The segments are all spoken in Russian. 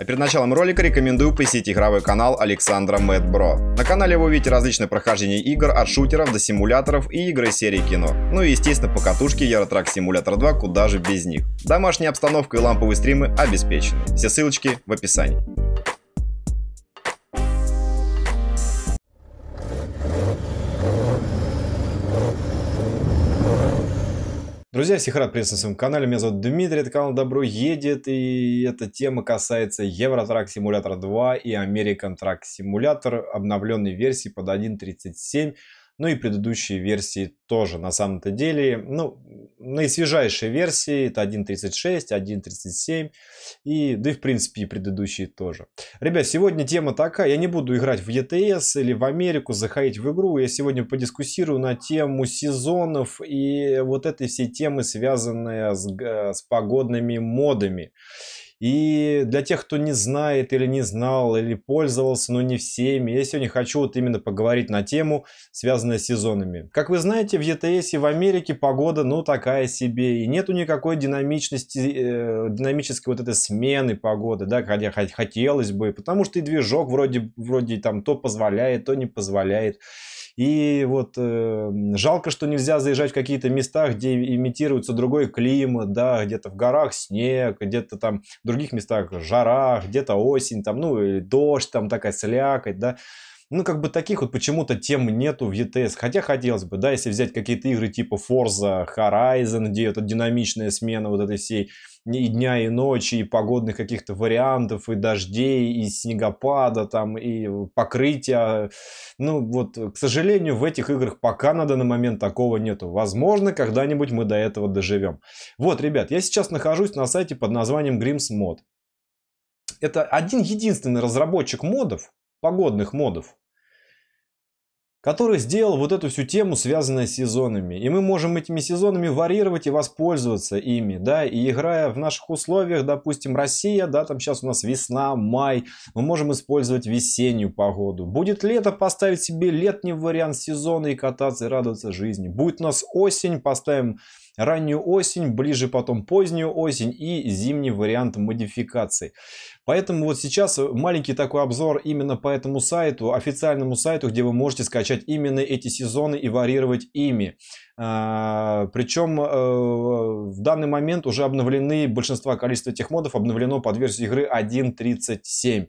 А перед началом ролика рекомендую посетить игровой канал Александра Мэтбро. На канале вы увидите различные прохождения игр от шутеров до симуляторов и игры серии кино. Ну и естественно покатушки Евротрак Симулятор 2 куда же без них. Домашняя обстановка и ламповые стримы обеспечены. Все ссылочки в описании. Друзья, всех рад приветствовать на своем канале. Меня зовут Дмитрий, это канал Добро Едет. И эта тема касается Евротрак Симулятор 2 и American Track Simulator обновленной версии под 1.37. Ну и предыдущие версии тоже на самом-то деле. Ну, наисвежайшие версии это 1.36, 1.37 и да и в принципе и предыдущие тоже. Ребят, сегодня тема такая, я не буду играть в ETS или в Америку, заходить в игру, я сегодня подискуссирую на тему сезонов и вот этой всей темы, связанные с, с погодными модами. И для тех, кто не знает или не знал, или пользовался, но не всеми, я сегодня хочу вот именно поговорить на тему, связанную с сезонами. Как вы знаете, в ETS и в Америке погода, ну, такая себе, и нету никакой динамичности, э, динамической вот этой смены погоды, да, хотя хотелось бы, потому что и движок вроде, вроде там то позволяет, то не позволяет. И вот э, жалко, что нельзя заезжать в какие-то места, где имитируется другой климат, да, где-то в горах снег, где-то там в других местах жара, где-то осень, там, ну, дождь, там такая слякоть, да. Ну, как бы таких вот почему-то тем нету в ETS. Хотя хотелось бы, да, если взять какие-то игры типа Forza Horizon, где это динамичная смена вот этой всей и дня, и ночи, и погодных каких-то вариантов, и дождей, и снегопада, там, и покрытия. Ну, вот, к сожалению, в этих играх пока на данный момент такого нету. Возможно, когда-нибудь мы до этого доживем. Вот, ребят, я сейчас нахожусь на сайте под названием Grims Mod. Это один единственный разработчик модов, погодных модов, который сделал вот эту всю тему, связанную с сезонами. И мы можем этими сезонами варьировать и воспользоваться ими, да, и играя в наших условиях, допустим, Россия, да, там сейчас у нас весна, май, мы можем использовать весеннюю погоду. Будет лето, поставить себе летний вариант сезона и кататься и радоваться жизни. Будет у нас осень, поставим раннюю осень, ближе потом позднюю осень и зимний вариант модификации. Поэтому вот сейчас э, маленький такой обзор именно по этому сайту, официальному сайту, где вы можете скачать именно эти сезоны и варьировать ими. А, Причем э, в данный момент уже обновлены большинство количества тех модов обновлено под версию игры 1.37.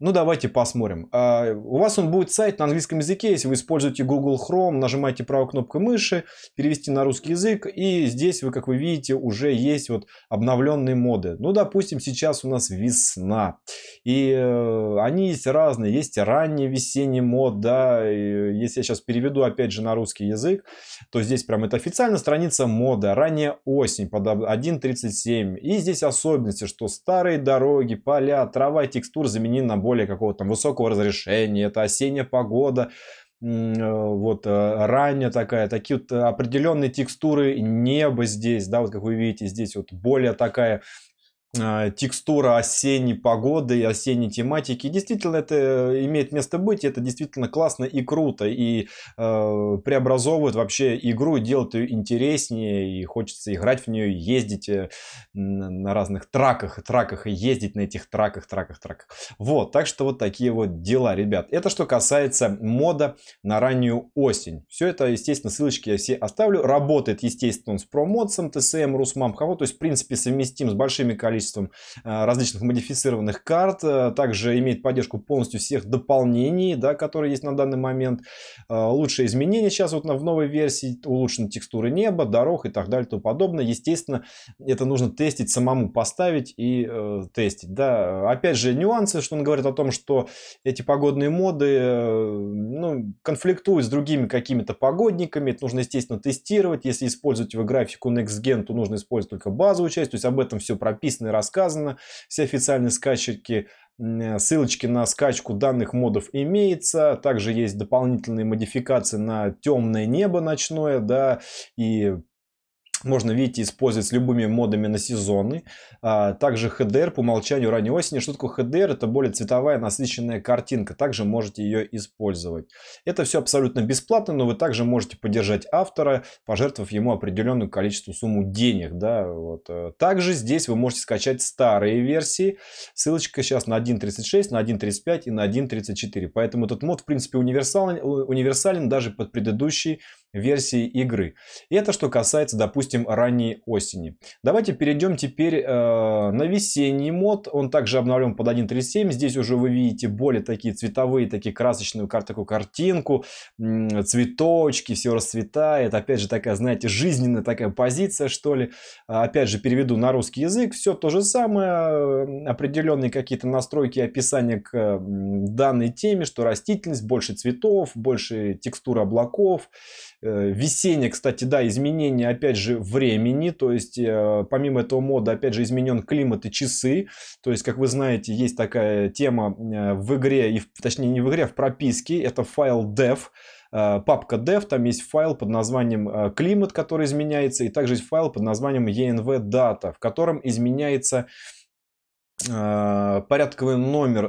Ну давайте посмотрим. А, у вас он будет сайт на английском языке, если вы используете Google Chrome, нажимаете правой кнопкой мыши, перевести на русский язык, и здесь вы, как вы видите, уже есть вот обновленные моды. Ну, допустим, сейчас у нас весна, и э, они есть разные. Есть ранний весенний мод, да, если я сейчас переведу опять же на русский язык, то здесь прям это официально страница мода, ранняя осень под 1.37. И здесь особенности, что старые дороги, поля, трава и текстур заменены на более более какого-то там высокого разрешения, это осенняя погода, э, вот э, ранняя такая, такие вот э, определенные текстуры неба здесь, да, вот как вы видите, здесь вот более такая Э, текстура осенней погоды и осенней тематики. Действительно, это э, имеет место быть, это действительно классно и круто, и э, преобразовывает вообще игру, делает ее интереснее, и хочется играть в нее, ездить э, на разных траках траках, и ездить на этих траках, траках, траках. Вот, так что вот такие вот дела, ребят. Это что касается мода на раннюю осень. Все это, естественно, ссылочки я все оставлю. Работает, естественно, с промоцем, ТСМ, Русмам, Кого, то есть, в принципе, совместим с большими количествами количеством э, различных модифицированных карт. Э, также имеет поддержку полностью всех дополнений, да, которые есть на данный момент. Э, лучшие изменения сейчас вот в новой версии. Улучшены текстуры неба, дорог и так далее то подобное. Естественно, это нужно тестить самому, поставить и э, тестить. Да. Опять же, нюансы, что он говорит о том, что эти погодные моды э, ну, конфликтуют с другими какими-то погодниками. Это нужно, естественно, тестировать. Если использовать его графику NextGen, то нужно использовать только базовую часть. То есть об этом все прописано рассмотрено и рассказано. Все официальные скачки э, Ссылочки на скачку данных модов имеется. Также есть дополнительные модификации на темное небо ночное, да, и можно, видите, использовать с любыми модами на сезоны. А, также HDR по умолчанию ранней осени. Что такое HDR? Это более цветовая насыщенная картинка. Также можете ее использовать. Это все абсолютно бесплатно, но вы также можете поддержать автора, пожертвовав ему определенную количество сумму денег. Да? Вот. Также здесь вы можете скачать старые версии. Ссылочка сейчас на 1.36, на 1.35 и на 1.34. Поэтому этот мод, в принципе, универсален, универсален даже под предыдущий версии игры. И это что касается, допустим, ранней осени. Давайте перейдем теперь э, на весенний мод. Он также обновлен под 1.37. Здесь уже вы видите более такие цветовые, такие красочную такую картинку, цветочки, все расцветает. Опять же, такая, знаете, жизненная такая позиция, что ли. Опять же, переведу на русский язык. Все то же самое. Э, определенные какие-то настройки описания к э, данной теме, что растительность, больше цветов, больше текстур облаков Э, весеннее, кстати, да, изменение, опять же, времени. То есть, э, помимо этого мода, опять же, изменен климат и часы. То есть, как вы знаете, есть такая тема э, в игре, и, точнее, не в игре, а в прописке. Это файл dev папка dev, там есть файл под названием климат, который изменяется, и также есть файл под названием env data, в котором изменяется порядковый номер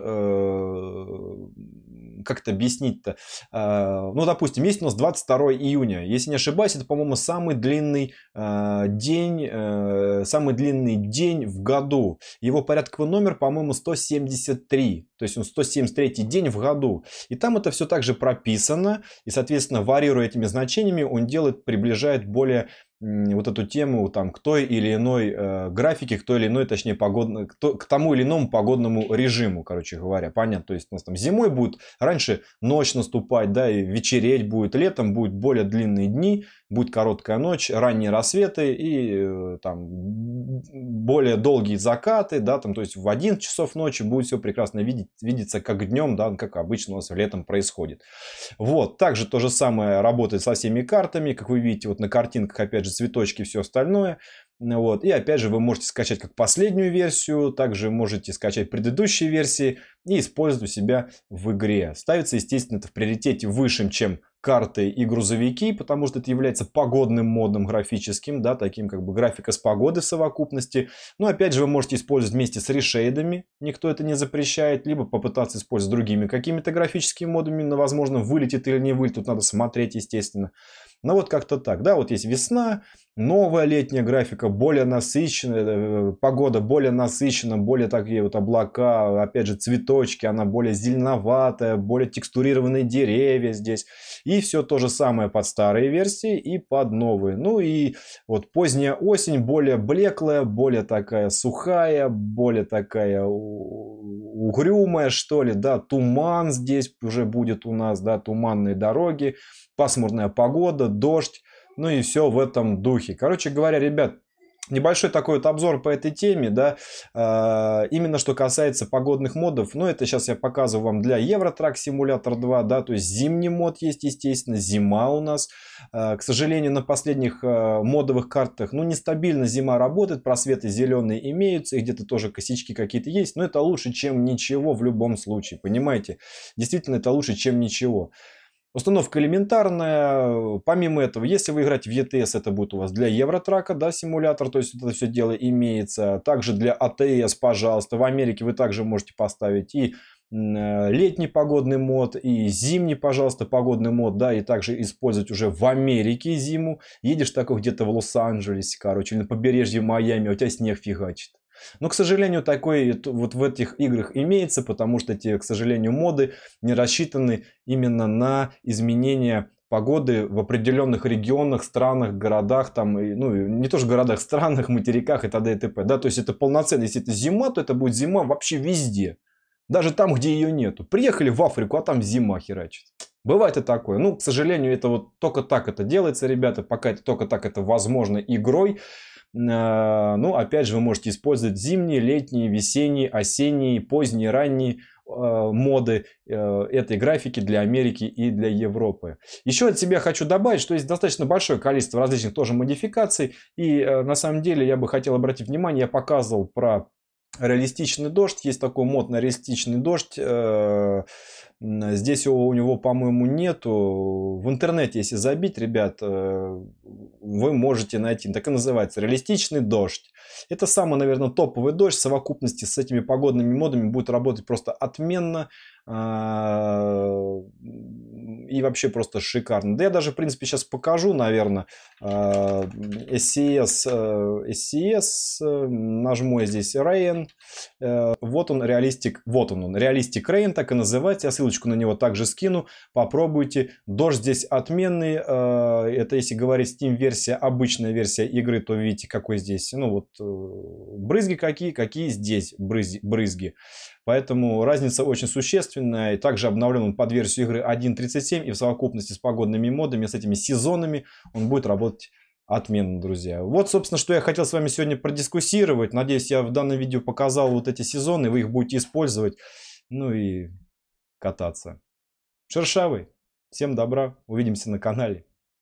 как-то объяснить-то? А, ну, допустим, есть у нас 22 июня. Если не ошибаюсь, это, по-моему, самый длинный а, день, э, самый длинный день в году. Его порядковый номер, по-моему, 173. То есть он 173 день в году. И там это все также прописано. И, соответственно, варьируя этими значениями, он делает, приближает более вот эту тему там, к той или иной э, графике, к той или иной, точнее, погодно, к, то, к тому или иному погодному режиму, короче говоря. Понятно, то есть у нас там зимой будет раньше ночь наступать, да, и вечереть будет, летом будут более длинные дни, Будет короткая ночь, ранние рассветы и э, там более долгие закаты, да, там, то есть в 11 часов ночи будет все прекрасно видеть, видеться как днем, да, как обычно у нас летом происходит. Вот, также то же самое работает со всеми картами, как вы видите, вот на картинках опять же цветочки, все остальное. Вот. И опять же вы можете скачать как последнюю версию, также можете скачать предыдущие версии и использовать у себя в игре. Ставится, естественно, это в приоритете выше, чем карты и грузовики, потому что это является погодным модным графическим, да, таким как бы графика с погоды в совокупности. Но опять же вы можете использовать вместе с решейдами, никто это не запрещает, либо попытаться использовать другими какими-то графическими модами, но возможно вылетит или не вылетит, тут надо смотреть естественно. Ну вот как-то так, да, вот есть весна, новая летняя графика, более насыщенная, э, погода более насыщена, более такие вот облака, опять же цветочки, она более зеленоватая, более текстурированные деревья здесь. И все то же самое под старые версии и под новые. Ну и вот поздняя осень более блеклая, более такая сухая, более такая угрюмая, что ли, да, туман здесь уже будет у нас, да, туманные дороги, пасмурная погода, дождь, ну и все в этом духе. Короче говоря, ребят, небольшой такой вот обзор по этой теме, да, э, именно что касается погодных модов, ну, это сейчас я показываю вам для Евротрак Симулятор 2, да, то есть зимний мод есть, естественно, зима у нас, э, к сожалению, на последних э, модовых картах, ну, нестабильно зима работает, просветы зеленые имеются, и где-то тоже косички какие-то есть, но это лучше, чем ничего в любом случае, понимаете, действительно, это лучше, чем ничего. Установка элементарная. Помимо этого, если вы играете в ETS, это будет у вас для Евротрака, да, симулятор. То есть это все дело имеется. Также для ATS, а пожалуйста. В Америке вы также можете поставить и э, летний погодный мод и зимний, пожалуйста, погодный мод, да, и также использовать уже в Америке зиму. Едешь такой где-то в Лос-Анджелесе, короче, или на побережье Майами, а у тебя снег фигачит. Но, к сожалению, такой вот в этих играх имеется, потому что эти, к сожалению, моды не рассчитаны именно на изменение погоды в определенных регионах, странах, городах, там, ну, не то тоже городах, странах, материках и т.д. и т.п. Да, то есть это полноценно. Если это зима, то это будет зима вообще везде. Даже там, где ее нету. Приехали в Африку, а там зима херачит. Бывает и такое. Ну, к сожалению, это вот только так это делается, ребята. Пока это только так это возможно игрой. Э, ну, опять же, вы можете использовать зимние, летние, весенние, осенние, поздние, ранние э, моды э, этой графики для Америки и для Европы. Еще от себя хочу добавить, что есть достаточно большое количество различных тоже модификаций. И на самом деле я бы хотел обратить внимание, я показывал про реалистичный дождь. Есть такой мод на реалистичный дождь. Э, здесь его у него, по-моему, нету. В интернете, если забить, ребят, э, вы можете найти. Так и называется. Реалистичный дождь. Это самый, наверное, топовый дождь. В совокупности с этими погодными модами будет работать просто отменно. А, и вообще просто шикарно. Да я даже, в принципе, сейчас покажу, наверное, а, SCS, SCS, э, э, нажму я здесь Rain, э, вот он, реалистик, вот он он, реалистик Rain, так и называется, я ссылочку на него также скину, попробуйте. Дождь здесь отменный, это если говорить Steam версия, обычная версия игры, то видите, какой здесь, ну вот, брызги какие, какие здесь брызги. брызги. Поэтому разница очень существенная. И также обновлен он под версию игры 1.37 и в совокупности с погодными модами, с этими сезонами он будет работать Отменно, друзья. Вот, собственно, что я хотел с вами сегодня продискуссировать. Надеюсь, я в данном видео показал вот эти сезоны, вы их будете использовать. Ну и кататься. Шершавый. Всем добра. Увидимся на канале.